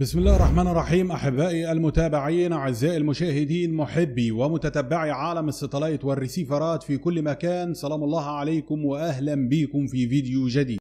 بسم الله الرحمن الرحيم احبائي المتابعين اعزائي المشاهدين محبي ومتتبعي عالم الستلايت والريسيفرات في كل مكان سلام الله عليكم واهلا بكم في فيديو جديد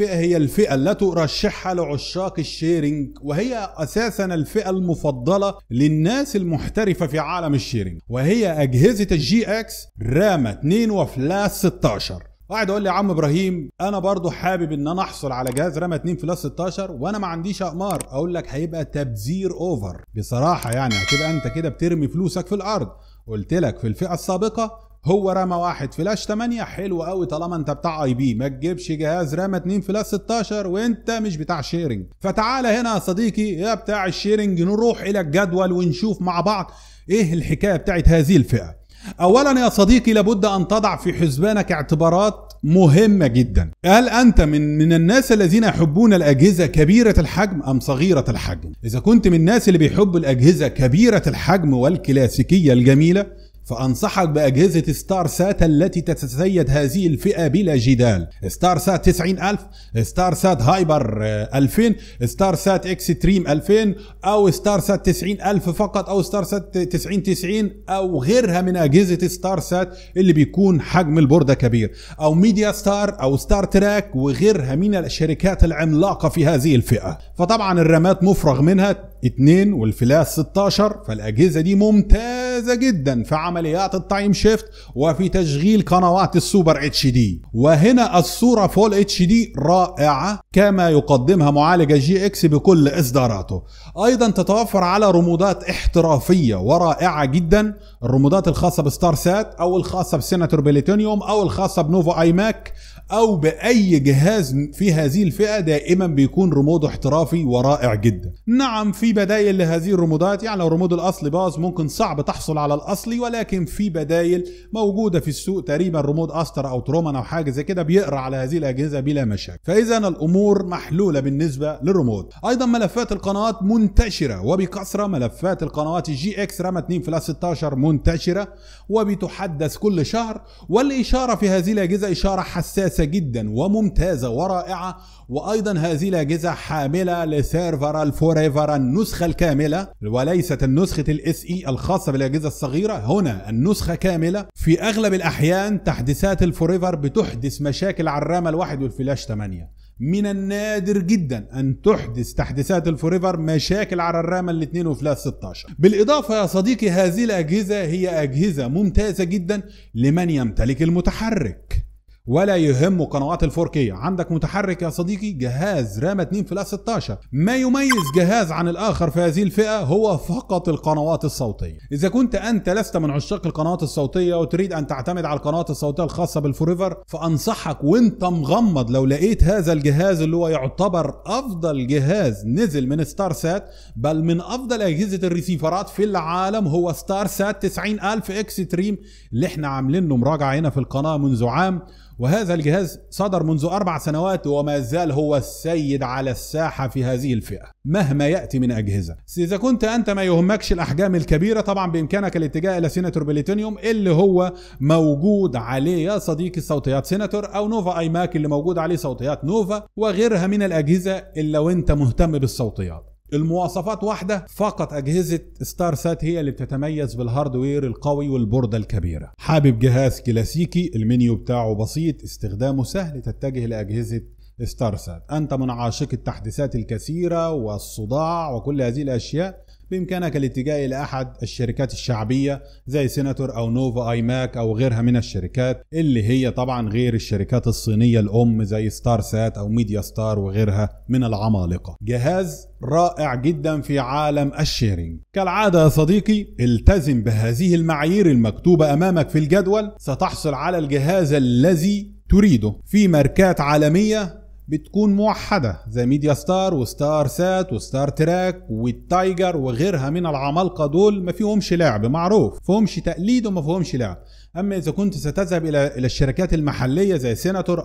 الفئة هي الفئة التي أرشحها لعشاق الشيرنج وهي أساسا الفئة المفضلة للناس المحترفة في عالم الشيرنج وهي أجهزة الجي اكس راما 2 وفلاس 16 واحد يقول لي يا عم ابراهيم انا برضو حابب ان انا احصل على جهاز رام 2 فلاس 16 وانا ما عنديش اقمار اقول لك هيبقى تبذير اوفر بصراحه يعني هتبقى انت كده بترمي فلوسك في الارض قلت لك في الفئه السابقه هو رمى واحد فلاش 8 حلو قوي طالما انت بتاع اي بي ما تجيبش جهاز رمى 2 فلاش 16 وانت مش بتاع شيرنج فتعالى هنا يا صديقي يا بتاع الشيرنج نروح الى الجدول ونشوف مع بعض ايه الحكايه بتاعت هذه الفئه اولا يا صديقي لابد ان تضع في حسبانك اعتبارات مهمة جدا هل أنت من, من الناس الذين يحبون الأجهزة كبيرة الحجم أم صغيرة الحجم إذا كنت من الناس اللي بيحبوا الأجهزة كبيرة الحجم والكلاسيكية الجميلة فأنصحك بأجهزة ستار سات التي تتسيد هذه الفئة بلا جدال ستار سات 90000 ستار سات هايبر 2000 ستار سات اكستريم 2000 أو ستار سات 90000 فقط أو ستار سات 90 90 أو غيرها من أجهزة ستار سات اللي بيكون حجم البوردة كبير أو ميديا ستار أو ستار تراك وغيرها من الشركات العملاقة في هذه الفئة فطبعا الرامات مفرغ منها 2 والفلاس 16 فالأجهزة دي ممتازة جدا في عمل عمليات التايم شيفت وفي تشغيل قنوات السوبر اتش دي وهنا الصورة فول اتش دي رائعة كما يقدمها معالج جي اكس بكل اصداراته ايضا تتوفر على رمودات احترافية ورائعة جدا الرمودات الخاصة بستار سات او الخاصة بسيناتور بليتونيوم او الخاصة بنوفو اي ماك او باي جهاز في هذه الفئه دائما بيكون رمود احترافي ورائع جدا نعم في بدائل لهذه الرمودات يعني لو الرمود الاصلي باظ ممكن صعب تحصل على الاصلي ولكن في بدائل موجوده في السوق تقريبا رمود استر او ترومان او حاجه زي كده بيقرا على هذه الاجهزه بلا مشاكل فاذا الامور محلوله بالنسبه للرمود ايضا ملفات القنوات منتشره وبكثره ملفات القنوات جي اكس رام 2 فلاس 16 منتشره وبتحدث كل شهر والاشاره في هذه الاجهزه اشاره حساسه سلسة جدا وممتازة ورائعة وأيضا هذه الأجهزة حاملة لسيرفر الفوريفر النسخة الكاملة وليست النسخة الاس اي e الخاصة بالأجهزة الصغيرة هنا النسخة كاملة في أغلب الأحيان تحديثات الفوريفر بتحدث مشاكل على الرام الواحد والفلاش 8 من النادر جدا ان تحدث تحديثات الفوريفر مشاكل على الرام الاثنين وفلاش 16 بالاضافه يا صديقي هذه الاجهزه هي اجهزه ممتازه جدا لمن يمتلك المتحرك ولا يهمه قنوات ال 4K عندك متحرك يا صديقي جهاز رام 2 فلاس 16 ما يميز جهاز عن الاخر في هذه الفئه هو فقط القنوات الصوتيه اذا كنت انت لست من عشاق القنوات الصوتيه وتريد ان تعتمد على القنوات الصوتيه الخاصه بالفوريفر فانصحك وانت مغمض لو لقيت هذا الجهاز اللي هو يعتبر افضل جهاز نزل من ستار سات بل من افضل اجهزه الريسيفرات في العالم هو ستار سات 90000 اكستريم اللي احنا عاملين له مراجعه هنا في القناه منذ عام وهذا الجهاز صدر منذ أربع سنوات وما زال هو السيد على الساحة في هذه الفئة مهما يأتي من أجهزة إذا كنت أنت ما يهمكش الأحجام الكبيرة طبعا بإمكانك الاتجاه إلى سيناتور بليتونيوم اللي هو موجود عليه يا صديقي صوتيات سيناتور أو نوفا آي ماك اللي موجود عليه صوتيات نوفا وغيرها من الأجهزة إلا وأنت مهتم بالصوتيات المواصفات واحدة فقط أجهزة ستار سات هي اللي بتتميز بالهاردوير القوي والبوردة الكبيرة حابب جهاز كلاسيكي المنيو بتاعه بسيط استخدامه سهل تتجه لأجهزة ستار سات أنت من عاشق التحديثات الكثيرة والصداع وكل هذه الأشياء بإمكانك الاتجاه إلى أحد الشركات الشعبية زي سيناتور أو نوفا آي ماك أو غيرها من الشركات اللي هي طبعا غير الشركات الصينية الأم زي ستار سات أو ميديا ستار وغيرها من العمالقة جهاز رائع جدا في عالم الشيرنج كالعادة يا صديقي التزم بهذه المعايير المكتوبة أمامك في الجدول ستحصل على الجهاز الذي تريده في ماركات عالمية بتكون موحدة زي ميديا ستار وستار سات وستار تراك والتايجر وغيرها من العمالقة دول ما فيهمش لعب معروف فهمش تقليد وما فيهمش لعب اما اذا كنت ستذهب الى الى الشركات المحليه زي سيناتور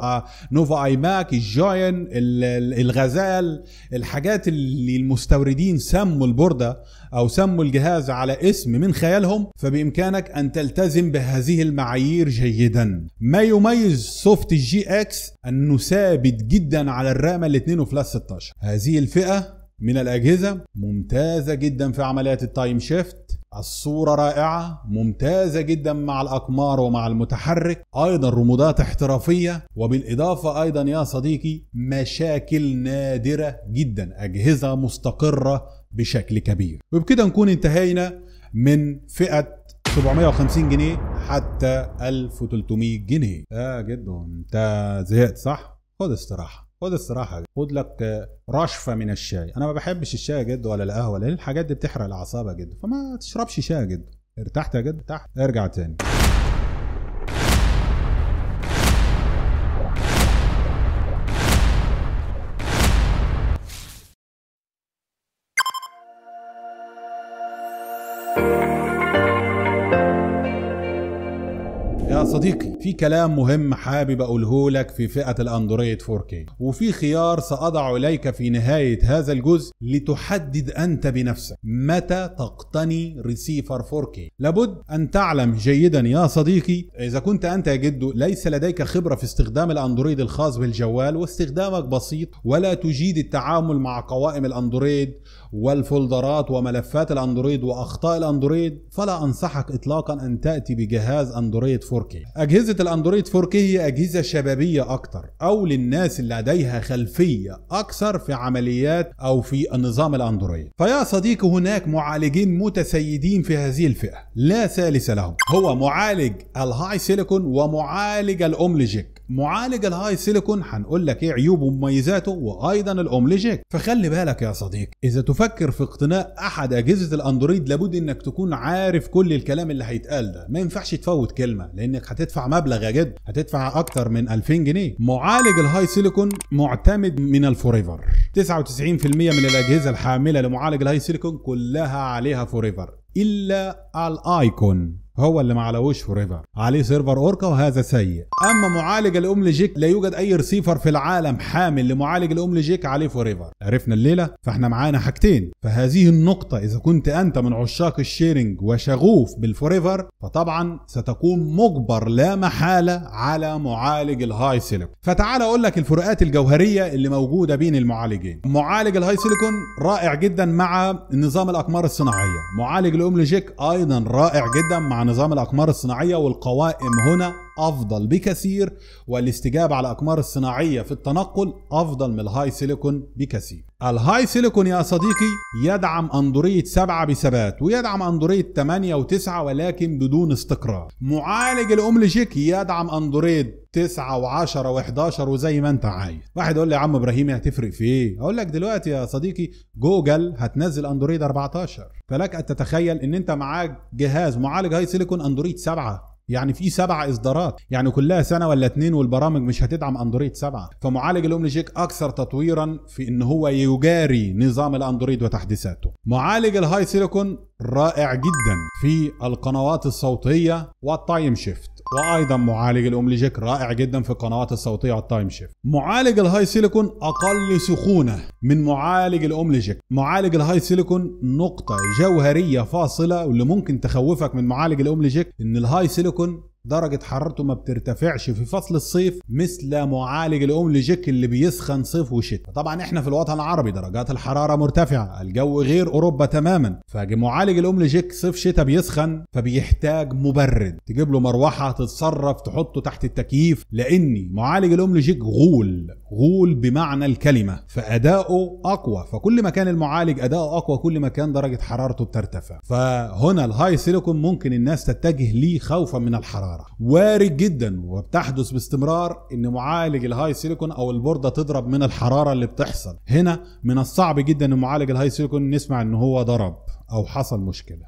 نوفا اي ماك الجاين الغزال الحاجات اللي المستوردين سموا البورده او سموا الجهاز على اسم من خيالهم فبامكانك ان تلتزم بهذه المعايير جيدا ما يميز سوفت الجي اكس انه ثابت جدا على الرام ال 2 وفلاس 16 هذه الفئه من الاجهزه ممتازه جدا في عمليات التايم شيفت الصورة رائعة ممتازة جدا مع الأقمار ومع المتحرك أيضا رمودات احترافية وبالإضافة أيضا يا صديقي مشاكل نادرة جدا أجهزة مستقرة بشكل كبير وبكده نكون انتهينا من فئة 750 جنيه حتى 1300 جنيه اه جدا انت زهقت صح؟ خد استراحة خد استراحه خد لك آه، رشفه من الشاي انا ما بحبش الشاي جد ولا القهوه لان الحاجات دي بتحرق الاعصاب جدا فما تشربش شاي جدا ارتحت يا جد تحت ارجع تاني thank you يا صديقي في كلام مهم حابب اقوله لك في فئه الاندرويد 4K وفي خيار ساضع اليك في نهايه هذا الجزء لتحدد انت بنفسك متى تقتني ريسيفر 4K لابد ان تعلم جيدا يا صديقي اذا كنت انت يا جدو ليس لديك خبره في استخدام الاندرويد الخاص بالجوال واستخدامك بسيط ولا تجيد التعامل مع قوائم الاندرويد والفولدرات وملفات الاندرويد واخطاء الاندرويد فلا انصحك اطلاقا ان تاتي بجهاز اندرويد 4K 4K أجهزة الأندرويد 4K هي أجهزة شبابية أكتر أو للناس اللي لديها خلفية أكثر في عمليات أو في نظام الأندرويد فيا صديقي هناك معالجين متسيدين في هذه الفئة لا ثالث لهم هو معالج الهاي سيليكون ومعالج الأومليجيك معالج الهاي سيليكون هنقول لك ايه عيوبه ومميزاته وايضا الاومليجيك فخلي بالك يا صديقي اذا تفكر في اقتناء احد اجهزه الاندرويد لابد انك تكون عارف كل الكلام اللي هيتقال ده ما ينفعش تفوت كلمه لانك هتدفع مبلغ يا جد هتدفع اكتر من 2000 جنيه معالج الهاي سيليكون معتمد من الفوريفر 99% من الاجهزه الحامله لمعالج الهاي سيليكون كلها عليها فوريفر الا الايكون هو اللي ما علوش في عليه سيرفر اوركا وهذا سيء اما معالج الام جيك لا يوجد اي رسيفر في العالم حامل لمعالج الام جيك عليه فوريفر عرفنا الليله فاحنا معانا حاجتين فهذه النقطه اذا كنت انت من عشاق الشيرنج وشغوف بالفوريفر فطبعا ستكون مجبر لا محاله على معالج الهاي سيليكون فتعال اقول لك الفروقات الجوهريه اللي موجوده بين المعالجين معالج الهاي سيليكون رائع جدا مع نظام الاقمار الصناعيه معالج الام جيك ايضا رائع جدا مع نظام الأقمار الصناعية والقوائم هنا افضل بكثير والاستجابه على الاقمار الصناعيه في التنقل افضل من الهاي سيليكون بكثير الهاي سيليكون يا صديقي يدعم اندرويد 7 بثبات ويدعم اندرويد 8 و9 ولكن بدون استقرار معالج الأومليجيك يدعم اندرويد 9 و10 و11 وزي ما انت عايز واحد يقول لي يا عم ابراهيم هتفرق في ايه اقول لك دلوقتي يا صديقي جوجل هتنزل اندرويد 14 فلك ان تتخيل ان انت معاك جهاز معالج هاي سيليكون اندرويد 7 يعني في سبع اصدارات يعني كلها سنه ولا اتنين والبرامج مش هتدعم اندرويد سبعة فمعالج الاومني شيك اكثر تطويرا في ان هو يجاري نظام الاندرويد وتحديثاته معالج الهاي سيليكون رائع جدا في القنوات الصوتيه والتايم شيفت وايضا معالج الاومليجيك رائع جدا في القنوات الصوتيه على التايم شيفت معالج الهاي سيليكون اقل سخونه من معالج الاومليجيك معالج الهاي سيليكون نقطه جوهريه فاصله واللي ممكن تخوفك من معالج الاومليجيك ان الهاي سيليكون درجة حرارته ما بترتفعش في فصل الصيف مثل معالج الأومليجيك اللي بيسخن صيف وشتاء طبعا احنا في الوطن العربي درجات الحرارة مرتفعة الجو غير أوروبا تماما فمعالج الأومليجيك صيف شتاء بيسخن فبيحتاج مبرد تجيب له مروحة تتصرف تحطه تحت التكييف لأن معالج الأومليجيك غول غول بمعنى الكلمة فأداؤه أقوى فكل ما كان المعالج أداؤه أقوى كل ما كان درجة حرارته بترتفع فهنا الهاي سيليكون ممكن الناس تتجه ليه خوفا من الحرارة الحراره وارد جدا وبتحدث باستمرار ان معالج الهاي سيليكون او البورده تضرب من الحراره اللي بتحصل هنا من الصعب جدا ان معالج الهاي سيليكون نسمع ان هو ضرب او حصل مشكله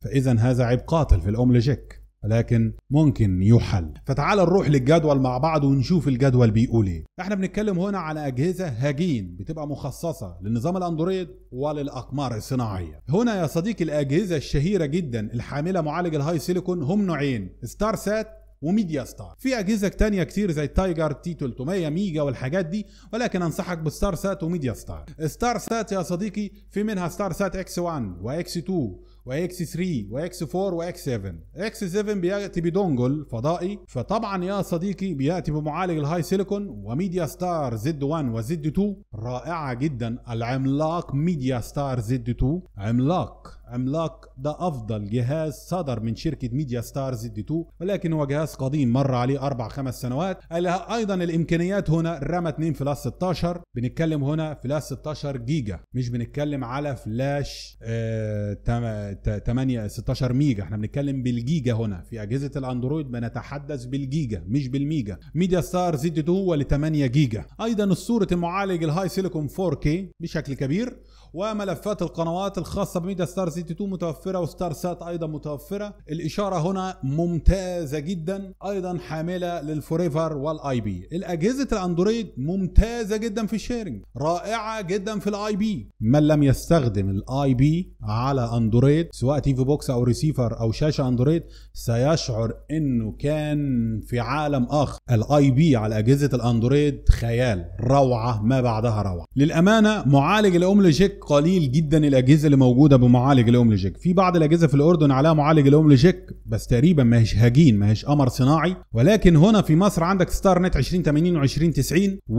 فاذا هذا عيب قاتل في الاومليجيك ولكن ممكن يحل فتعال نروح للجدول مع بعض ونشوف الجدول بيقول ايه احنا بنتكلم هنا على اجهزه هجين بتبقى مخصصه للنظام الاندرويد وللاقمار الصناعيه هنا يا صديقي الاجهزه الشهيره جدا الحامله معالج الهاي سيليكون هم نوعين ستار سات وميديا ستار في اجهزه تانية كتير زي تايجر تي 300 ميجا والحاجات دي ولكن انصحك بالستار سات وميديا ستار ستار سات يا صديقي في منها ستار سات اكس 1 واكس 2 واكس 3 واكس 4 واكس 7 اكس 7 بياتي بدونجل فضائي فطبعا يا صديقي بياتي بمعالج الهاي سيليكون وميديا ستار زد 1 وزد 2 رائعه جدا العملاق ميديا ستار زد 2 عملاق عملاق ده افضل جهاز صدر من شركه ميديا ستار زد 2 ولكن هو جهاز قديم مر عليه اربع خمس سنوات لها ايضا الامكانيات هنا رامة 2 فلاس 16 بنتكلم هنا فلاس 16 جيجا مش بنتكلم على فلاش آه 8 16 ميجا احنا بنتكلم بالجيجا هنا في اجهزه الاندرويد بنتحدث بالجيجا مش بالميجا ميديا ستار زد 2 هو ل 8 جيجا ايضا الصورة المعالج الهاي سيليكون 4K بشكل كبير وملفات القنوات الخاصة بميديا ستار سيتي 2 متوفرة وستار سات أيضا متوفرة الإشارة هنا ممتازة جدا أيضا حاملة للفوريفر والاي بي الأجهزة الأندرويد ممتازة جدا في الشيرنج رائعة جدا في الاي بي من لم يستخدم الاي بي على اندرويد سواء تي في بوكس او ريسيفر او شاشة اندرويد سيشعر انه كان في عالم اخر الاي بي على أجهزة الاندرويد خيال روعة ما بعدها روعة للأمانة معالج الأومليجيك قليل جدا الاجهزه اللي موجوده بمعالج الاومليجيك في بعض الاجهزه في الاردن عليها معالج الاومليجيك بس تقريبا ما هيش هجين ما هيش قمر صناعي ولكن هنا في مصر عندك ستار نت 2080 و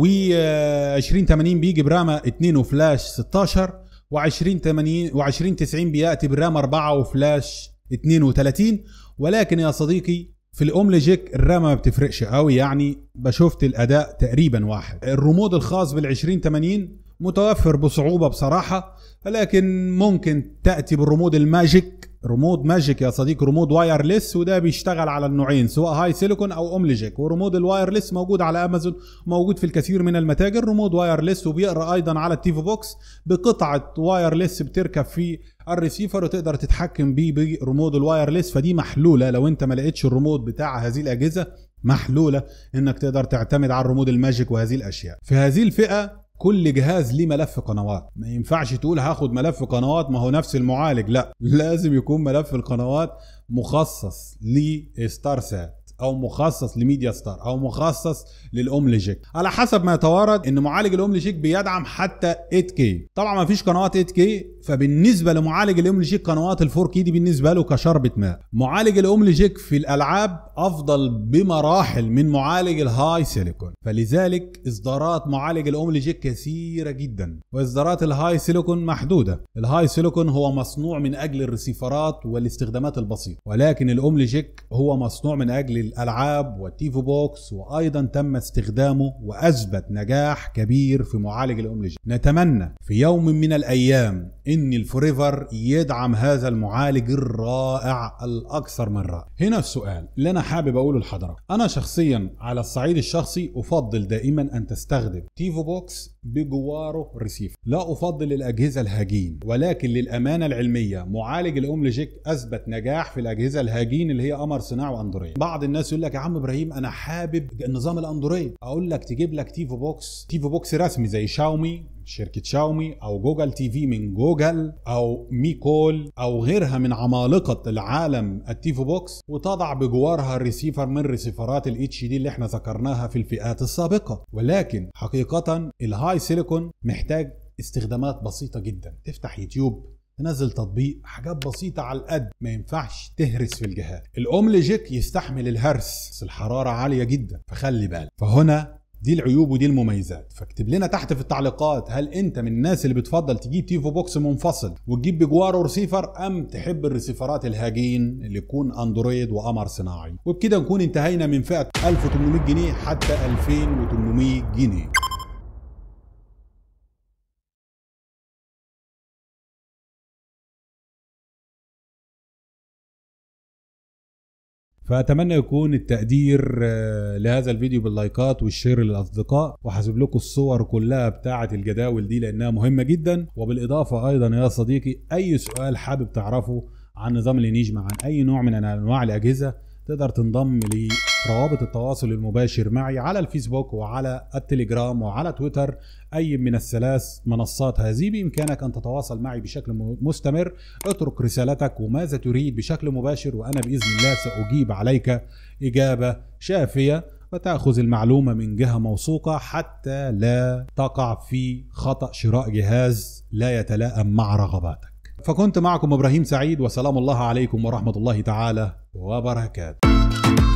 2090 و 2080 بيجي برام 2 وفلاش 16 و 2080 و 2090 بياتي برام 4 وفلاش 32 ولكن يا صديقي في الاومليجيك الرام ما بتفرقش قوي يعني بشوفت الاداء تقريبا واحد الرمود الخاص بال 2080 متوفر بصعوبه بصراحه لكن ممكن تاتي بالرمود الماجيك رمود ماجيك يا صديقي رمود وايرلس وده بيشتغل على النوعين سواء هاي سيليكون او اومليجيك ورمود الوايرلس موجود على امازون موجود في الكثير من المتاجر رمود وايرلس وبيقرا ايضا على التيفو بوكس بقطعه وايرلس بتركب في الريسيفر وتقدر تتحكم بيه برمود الوايرلس فدي محلوله لو انت ما لقيتش الرمود بتاع هذه الاجهزه محلوله انك تقدر تعتمد على الرمود الماجيك وهذه الاشياء في هذه الفئه كل جهاز ليه ملف قنوات ما ينفعش تقول هاخد ملف قنوات ما هو نفس المعالج لا لازم يكون ملف القنوات مخصص لستار سات او مخصص لميديا ستار او مخصص للاومليجيك على حسب ما يتوارد ان معالج الاومليجيك بيدعم حتى 8K طبعا ما فيش قنوات 8K فبالنسبه لمعالج الاومليجيك قنوات ال 4K دي بالنسبه له كشربة ماء معالج الاومليجيك في الالعاب افضل بمراحل من معالج الهاي سيليكون فلذلك اصدارات معالج الاومليجيك كثيره جدا واصدارات الهاي سيليكون محدوده الهاي سيليكون هو مصنوع من اجل الريسيفرات والاستخدامات البسيطه ولكن الاومليجيك هو مصنوع من اجل الألعاب وتيفو بوكس وأيضا تم استخدامه وأثبت نجاح كبير في معالج الام نتمنى في يوم من الأيام ان الفوريفر يدعم هذا المعالج الرائع الاكثر من رائع هنا السؤال اللي انا حابب اقوله لحضرتك انا شخصيا على الصعيد الشخصي افضل دائما ان تستخدم تيفو بوكس بجواره ريسيف لا افضل الاجهزه الهجين ولكن للامانه العلميه معالج الاومليجيك اثبت نجاح في الاجهزه الهجين اللي هي قمر صناعي واندرويد بعض الناس يقول لك يا عم ابراهيم انا حابب النظام الاندرويد اقول لك تجيب لك تيفو بوكس تيفو بوكس رسمي زي شاومي شركة شاومي أو جوجل تي في من جوجل أو ميكول أو غيرها من عمالقة العالم التيفو بوكس وتضع بجوارها الريسيفر من ريسيفرات الاتش دي اللي احنا ذكرناها في الفئات السابقة ولكن حقيقة الهاي سيليكون محتاج استخدامات بسيطة جدا تفتح يوتيوب تنزل تطبيق حاجات بسيطة على القد ما ينفعش تهرس في الجهاز الأومليجيك يستحمل الهرس بس الحرارة عالية جدا فخلي بالك فهنا دي العيوب ودي المميزات فاكتب لنا تحت في التعليقات هل انت من الناس اللي بتفضل تجيب تيفو بوكس منفصل وتجيب بجواره ريسيفر ام تحب الريسيفرات الهاجين اللي يكون اندرويد وقمر صناعي وبكده نكون انتهينا من فئه 1800 جنيه حتى 2800 جنيه فاتمنى يكون التقدير آه، لهذا الفيديو باللايكات والشير للاصدقاء وهسيب لكم الصور كلها بتاعه الجداول دي لانها مهمه جدا وبالاضافه ايضا يا صديقي اي سؤال حابب تعرفه عن نظام لينيج عن اي نوع من انواع الاجهزه تقدر تنضم لروابط التواصل المباشر معي على الفيسبوك وعلى التليجرام وعلى تويتر أي من الثلاث منصات هذه بإمكانك أن تتواصل معي بشكل مستمر اترك رسالتك وماذا تريد بشكل مباشر وأنا بإذن الله سأجيب عليك إجابة شافية وتأخذ المعلومة من جهة موثوقة حتى لا تقع في خطأ شراء جهاز لا يتلائم مع رغباتك فكنت معكم ابراهيم سعيد وسلام الله عليكم ورحمه الله تعالى وبركاته